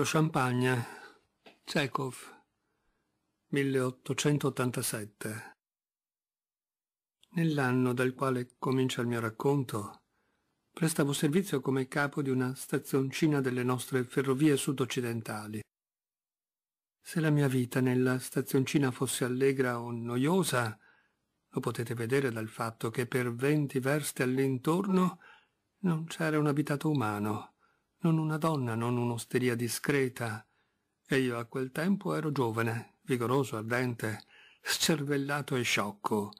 Lo Champagne, Chekhov, 1887. Nell'anno dal quale comincia il mio racconto, prestavo servizio come capo di una stazioncina delle nostre ferrovie sud-occidentali. Se la mia vita nella stazioncina fosse allegra o noiosa, lo potete vedere dal fatto che per venti verste all'intorno non c'era un abitato umano. Non una donna, non un'osteria discreta. E io a quel tempo ero giovane, vigoroso, ardente, scervellato e sciocco.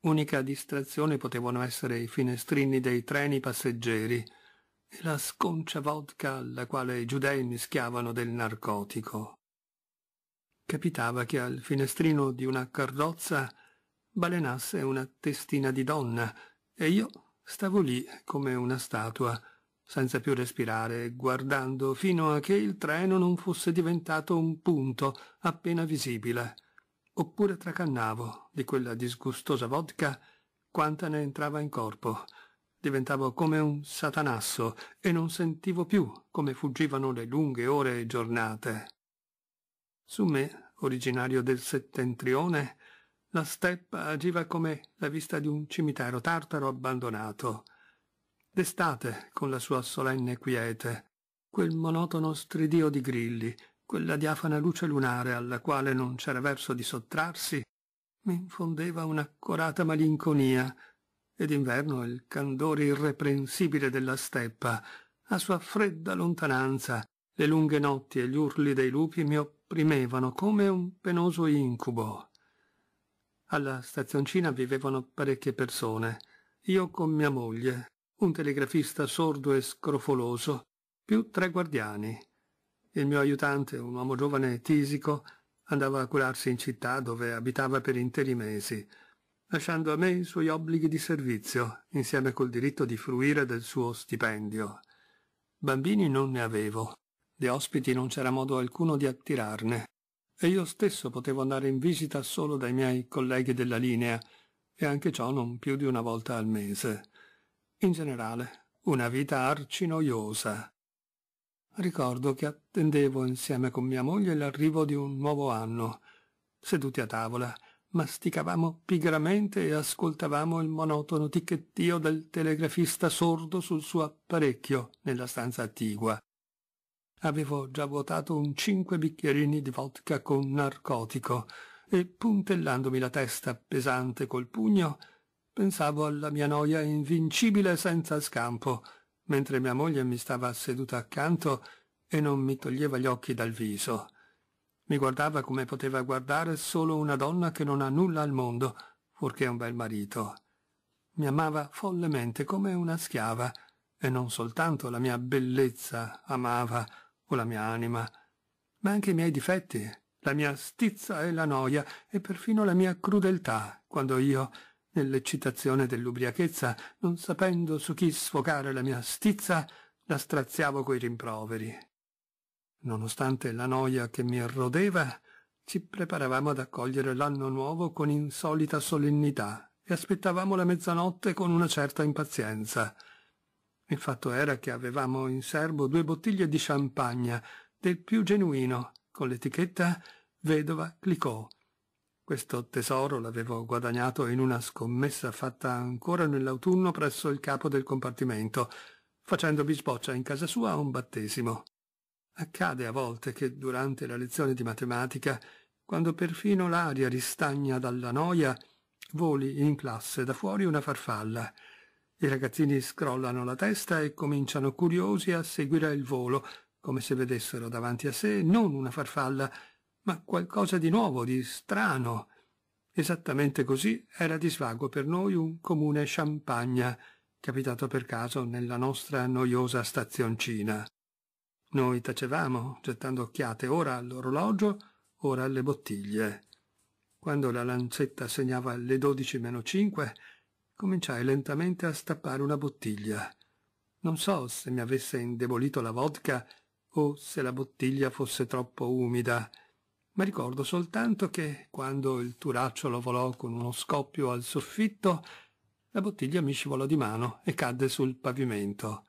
Unica distrazione potevano essere i finestrini dei treni passeggeri e la sconcia vodka alla quale i giudei mischiavano del narcotico. Capitava che al finestrino di una carrozza balenasse una testina di donna e io stavo lì come una statua, senza più respirare, guardando fino a che il treno non fosse diventato un punto appena visibile. Oppure tracannavo di quella disgustosa vodka quanta ne entrava in corpo. Diventavo come un satanasso e non sentivo più come fuggivano le lunghe ore e giornate. Su me, originario del settentrione, la steppa agiva come la vista di un cimitero tartaro abbandonato d'estate con la sua solenne quiete, quel monotono stridio di grilli, quella diafana luce lunare alla quale non c'era verso di sottrarsi, mi infondeva un'accorata malinconia, ed inverno il candore irreprensibile della steppa, a sua fredda lontananza, le lunghe notti e gli urli dei lupi mi opprimevano come un penoso incubo. Alla stazioncina vivevano parecchie persone, io con mia moglie, un telegrafista sordo e scrofoloso, più tre guardiani. Il mio aiutante, un uomo giovane tisico, andava a curarsi in città dove abitava per interi mesi, lasciando a me i suoi obblighi di servizio, insieme col diritto di fruire del suo stipendio. Bambini non ne avevo, di ospiti non c'era modo alcuno di attirarne, e io stesso potevo andare in visita solo dai miei colleghi della linea, e anche ciò non più di una volta al mese in generale una vita arcinoiosa. Ricordo che attendevo insieme con mia moglie l'arrivo di un nuovo anno. Seduti a tavola, masticavamo pigramente e ascoltavamo il monotono ticchettio del telegrafista sordo sul suo apparecchio nella stanza attigua. Avevo già vuotato un cinque bicchierini di vodka con narcotico e, puntellandomi la testa pesante col pugno, Pensavo alla mia noia invincibile senza scampo, mentre mia moglie mi stava seduta accanto e non mi toglieva gli occhi dal viso. Mi guardava come poteva guardare solo una donna che non ha nulla al mondo, fuorché un bel marito. Mi amava follemente come una schiava, e non soltanto la mia bellezza amava, o la mia anima, ma anche i miei difetti, la mia stizza e la noia, e perfino la mia crudeltà, quando io, Nell'eccitazione dell'ubriachezza, non sapendo su chi sfocare la mia stizza, la straziavo coi rimproveri. Nonostante la noia che mi rodeva, ci preparavamo ad accogliere l'anno nuovo con insolita solennità e aspettavamo la mezzanotte con una certa impazienza. Il fatto era che avevamo in serbo due bottiglie di champagne, del più genuino, con l'etichetta Vedova Clicot, questo tesoro l'avevo guadagnato in una scommessa fatta ancora nell'autunno presso il capo del compartimento, facendo bisboccia in casa sua a un battesimo. Accade a volte che durante la lezione di matematica, quando perfino l'aria ristagna dalla noia, voli in classe da fuori una farfalla. I ragazzini scrollano la testa e cominciano curiosi a seguire il volo, come se vedessero davanti a sé non una farfalla, ma qualcosa di nuovo, di strano. Esattamente così era di svago per noi un comune champagne, capitato per caso nella nostra noiosa stazioncina. Noi tacevamo, gettando occhiate ora all'orologio, ora alle bottiglie. Quando la lancetta segnava le dodici meno cinque, cominciai lentamente a stappare una bottiglia. Non so se mi avesse indebolito la vodka o se la bottiglia fosse troppo umida, ma ricordo soltanto che quando il turacciolo volò con uno scoppio al soffitto, la bottiglia mi scivolò di mano e cadde sul pavimento.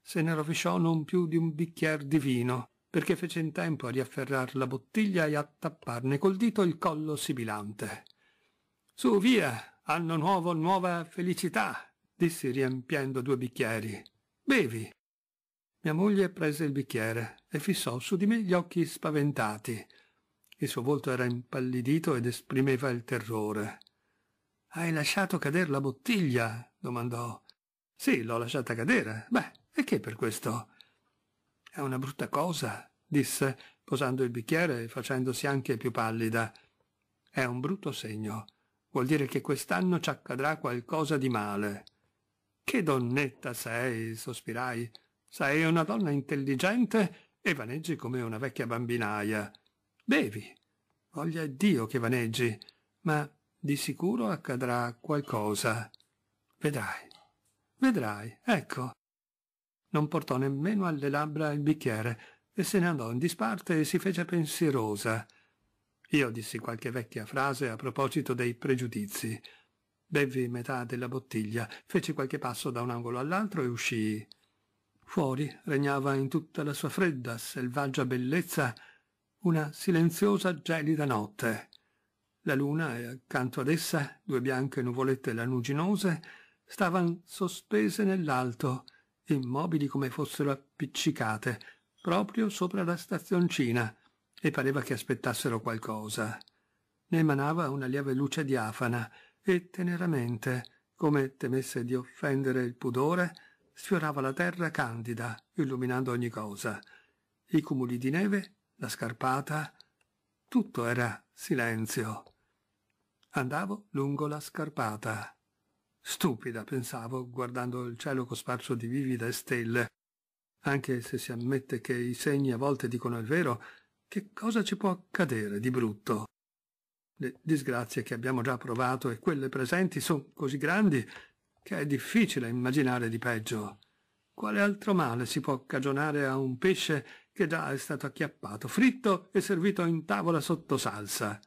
Se ne rovesciò non più di un bicchier di vino, perché fece in tempo a riafferrar la bottiglia e a tapparne col dito il collo sibilante. Su, via, anno nuovo, nuova felicità, dissi riempiendo due bicchieri. Bevi. Mia moglie prese il bicchiere e fissò su di me gli occhi spaventati. Il suo volto era impallidito ed esprimeva il terrore. Hai lasciato cadere la bottiglia? domandò. Sì, l'ho lasciata cadere. Beh, e che per questo? È una brutta cosa, disse, posando il bicchiere e facendosi anche più pallida. È un brutto segno. Vuol dire che quest'anno ci accadrà qualcosa di male. Che donnetta sei, sospirai. Sei una donna intelligente e vaneggi come una vecchia bambinaia. Bevi. Voglia Dio che vaneggi, ma di sicuro accadrà qualcosa. Vedrai. Vedrai, ecco. Non portò nemmeno alle labbra il bicchiere e se ne andò in disparte e si fece pensierosa. Io dissi qualche vecchia frase a proposito dei pregiudizi. Bevvi metà della bottiglia, feci qualche passo da un angolo all'altro e uscii. Fuori regnava in tutta la sua fredda, selvaggia bellezza una silenziosa gelida notte. La luna e accanto ad essa due bianche nuvolette lanuginose stavan sospese nell'alto, immobili come fossero appiccicate, proprio sopra la stazioncina, e pareva che aspettassero qualcosa. Ne emanava una lieve luce diafana e teneramente, come temesse di offendere il pudore, sfiorava la terra candida, illuminando ogni cosa. I cumuli di neve la scarpata, tutto era silenzio. Andavo lungo la scarpata. Stupida, pensavo, guardando il cielo cosparso di vivide stelle. Anche se si ammette che i segni a volte dicono il vero, che cosa ci può accadere di brutto? Le disgrazie che abbiamo già provato e quelle presenti sono così grandi che è difficile immaginare di peggio. Quale altro male si può cagionare a un pesce che già è stato acchiappato, fritto e servito in tavola sotto salsa.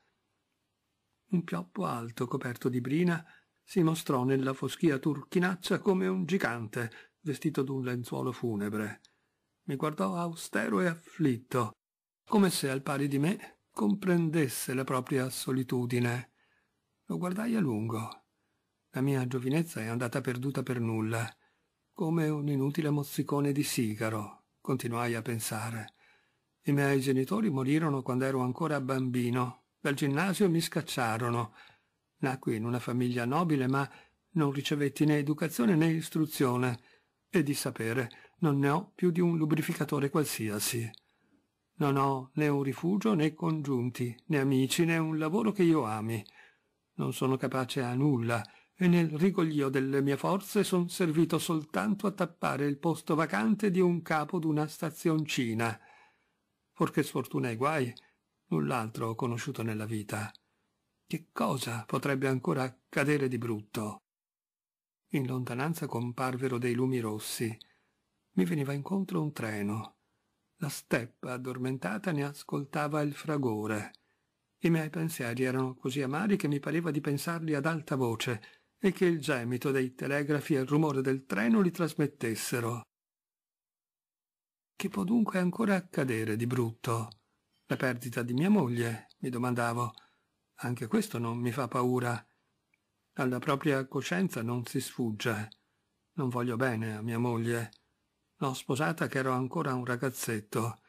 Un pioppo alto, coperto di brina, si mostrò nella foschia turchinaccia come un gigante, vestito d'un lenzuolo funebre. Mi guardò austero e afflitto, come se al pari di me comprendesse la propria solitudine. Lo guardai a lungo. La mia giovinezza è andata perduta per nulla, come un inutile mozzicone di sigaro continuai a pensare. I miei genitori morirono quando ero ancora bambino. Dal ginnasio mi scacciarono. Nacqui in una famiglia nobile, ma non ricevetti né educazione né istruzione. E di sapere non ne ho più di un lubrificatore qualsiasi. Non ho né un rifugio né congiunti, né amici, né un lavoro che io ami. Non sono capace a nulla e nel rigoglio delle mie forze son servito soltanto a tappare il posto vacante di un capo d'una stazioncina. Forché sfortuna e guai, null'altro ho conosciuto nella vita. Che cosa potrebbe ancora accadere di brutto? In lontananza comparvero dei lumi rossi. Mi veniva incontro un treno. La steppa addormentata ne ascoltava il fragore. I miei pensieri erano così amari che mi pareva di pensarli ad alta voce, e che il gemito dei telegrafi e il rumore del treno li trasmettessero. Che può dunque ancora accadere di brutto? La perdita di mia moglie, mi domandavo. Anche questo non mi fa paura. Alla propria coscienza non si sfugge. Non voglio bene a mia moglie. L'ho sposata che ero ancora un ragazzetto.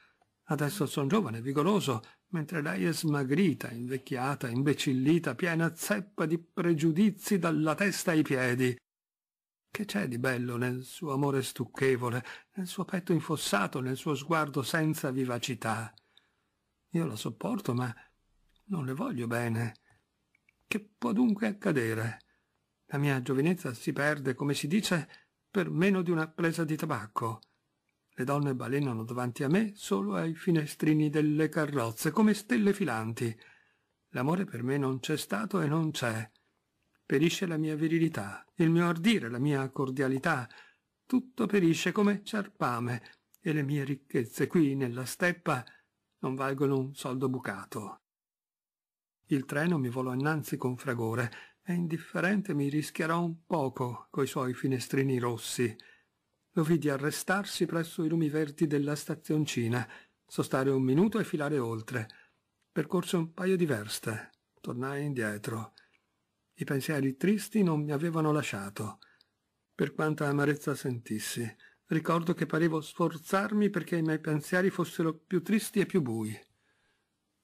Adesso sono giovane, vigoroso mentre lei è smagrita, invecchiata, imbecillita, piena zeppa di pregiudizi dalla testa ai piedi. Che c'è di bello nel suo amore stucchevole, nel suo petto infossato, nel suo sguardo senza vivacità? Io la sopporto, ma non le voglio bene. Che può dunque accadere? La mia giovinezza si perde, come si dice, per meno di una presa di tabacco. Le donne balenano davanti a me solo ai finestrini delle carrozze, come stelle filanti. L'amore per me non c'è stato e non c'è. Perisce la mia virilità, il mio ardire, la mia cordialità. Tutto perisce come ciarpame e le mie ricchezze qui nella steppa non valgono un soldo bucato. Il treno mi volò innanzi con fragore e indifferente mi rischierò un poco coi suoi finestrini rossi lo vidi arrestarsi presso i lumi verdi della stazioncina, sostare un minuto e filare oltre. Percorse un paio di verste, tornai indietro. I pensieri tristi non mi avevano lasciato. Per quanta amarezza sentissi, ricordo che parevo sforzarmi perché i miei pensieri fossero più tristi e più bui.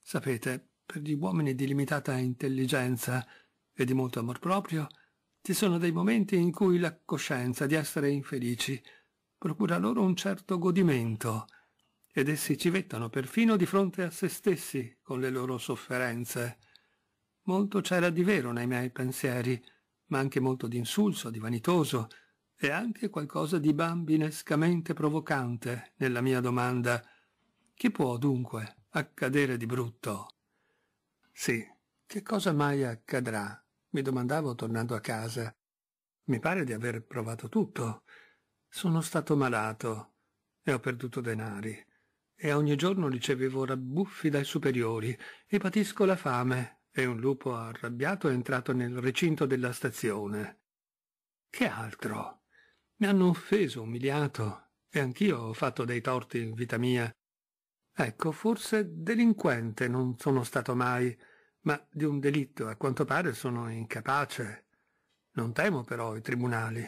Sapete, per gli uomini di limitata intelligenza e di molto amor proprio, ci sono dei momenti in cui la coscienza di essere infelici procura loro un certo godimento, ed essi civettano perfino di fronte a se stessi con le loro sofferenze. Molto c'era di vero nei miei pensieri, ma anche molto di insulso, di vanitoso, e anche qualcosa di bambinescamente provocante nella mia domanda. Che può dunque accadere di brutto? Sì, che cosa mai accadrà? mi domandavo tornando a casa. Mi pare di aver provato tutto, sono stato malato e ho perduto denari e ogni giorno ricevevo rabbuffi dai superiori e patisco la fame e un lupo arrabbiato è entrato nel recinto della stazione. Che altro? Mi hanno offeso, umiliato e anch'io ho fatto dei torti in vita mia. Ecco, forse delinquente non sono stato mai, ma di un delitto a quanto pare sono incapace. Non temo però i tribunali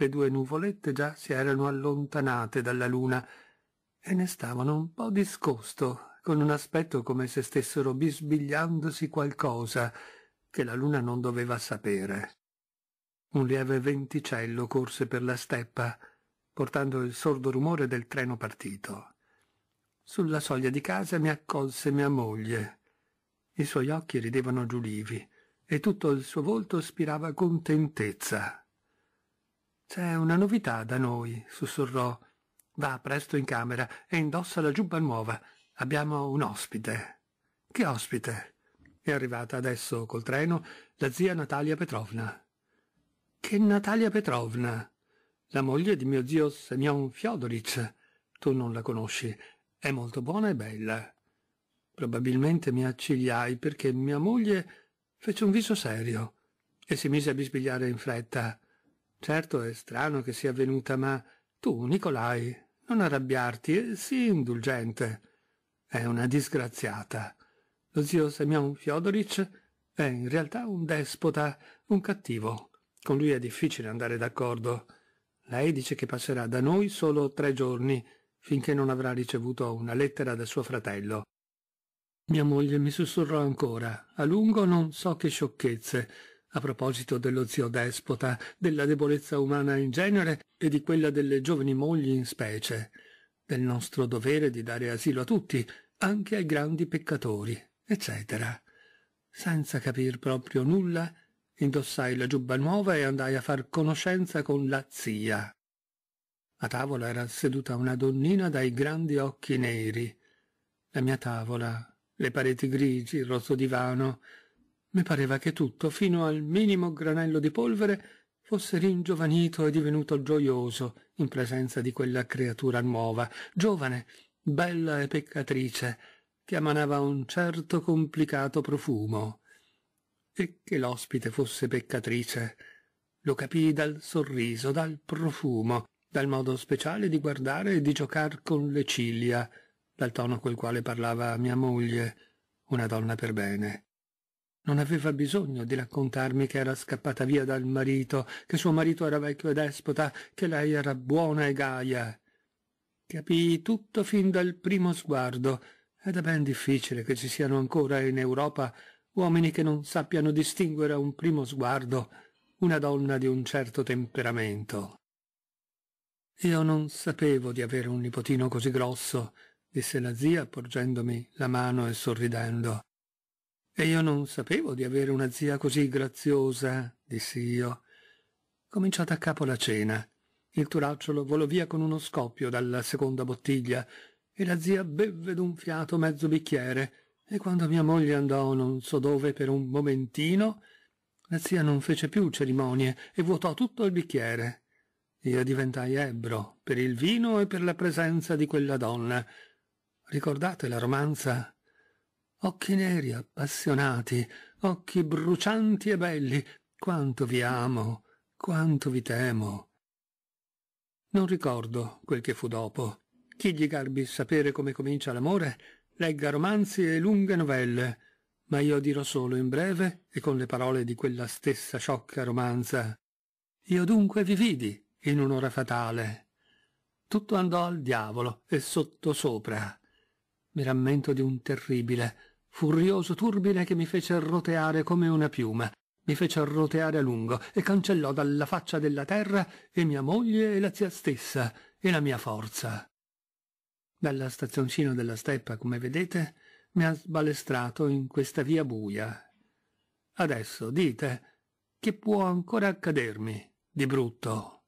le due nuvolette già si erano allontanate dalla luna e ne stavano un po' discosto, con un aspetto come se stessero bisbigliandosi qualcosa che la luna non doveva sapere. Un lieve venticello corse per la steppa, portando il sordo rumore del treno partito. Sulla soglia di casa mi accolse mia moglie. I suoi occhi ridevano giulivi e tutto il suo volto spirava contentezza. C'è una novità da noi, sussurrò. Va presto in camera e indossa la giubba nuova. Abbiamo un ospite. Che ospite? È arrivata adesso col treno la zia Natalia Petrovna. Che Natalia Petrovna? La moglie di mio zio Semyon Fiodoric. Tu non la conosci. È molto buona e bella. Probabilmente mi accigliai perché mia moglie fece un viso serio e si mise a bisbigliare in fretta. Certo è strano che sia venuta, ma tu, Nicolai, non arrabbiarti, sii indulgente. È una disgraziata. Lo zio Semyon Fyodorich è in realtà un despota, un cattivo. Con lui è difficile andare d'accordo. Lei dice che passerà da noi solo tre giorni, finché non avrà ricevuto una lettera da suo fratello. Mia moglie mi sussurrò ancora, a lungo non so che sciocchezze, a proposito dello zio despota, della debolezza umana in genere e di quella delle giovani mogli in specie, del nostro dovere di dare asilo a tutti, anche ai grandi peccatori, eccetera. Senza capir proprio nulla, indossai la giubba nuova e andai a far conoscenza con la zia. A tavola era seduta una donnina dai grandi occhi neri. La mia tavola, le pareti grigi, il rosso divano, mi pareva che tutto, fino al minimo granello di polvere, fosse ringiovanito e divenuto gioioso in presenza di quella creatura nuova, giovane, bella e peccatrice, che emanava un certo complicato profumo. E che l'ospite fosse peccatrice, lo capii dal sorriso, dal profumo, dal modo speciale di guardare e di giocar con le ciglia, dal tono col quale parlava mia moglie, una donna per bene. Non aveva bisogno di raccontarmi che era scappata via dal marito, che suo marito era vecchio e despota, che lei era buona e gaia. Capii tutto fin dal primo sguardo, ed è ben difficile che ci siano ancora in Europa uomini che non sappiano distinguere a un primo sguardo una donna di un certo temperamento. Io non sapevo di avere un nipotino così grosso, disse la zia porgendomi la mano e sorridendo. E io non sapevo di avere una zia così graziosa, dissi io. Cominciò da capo la cena. Il turacciolo volò via con uno scoppio dalla seconda bottiglia e la zia bevve d'un fiato mezzo bicchiere e quando mia moglie andò non so dove per un momentino, la zia non fece più cerimonie e vuotò tutto il bicchiere. Io diventai ebbro per il vino e per la presenza di quella donna. Ricordate la romanza? Occhi neri appassionati, occhi brucianti e belli, quanto vi amo, quanto vi temo. Non ricordo quel che fu dopo. Chi gli garbi sapere come comincia l'amore, legga romanzi e lunghe novelle, ma io dirò solo in breve e con le parole di quella stessa sciocca romanza. Io dunque vi vidi in un'ora fatale. Tutto andò al diavolo e sottosopra. Mi rammento di un terribile, furioso turbine che mi fece roteare come una piuma, mi fece roteare a lungo e cancellò dalla faccia della terra e mia moglie e la zia stessa e la mia forza. Dalla stazioncina della steppa, come vedete, mi ha sbalestrato in questa via buia. Adesso dite, che può ancora accadermi di brutto?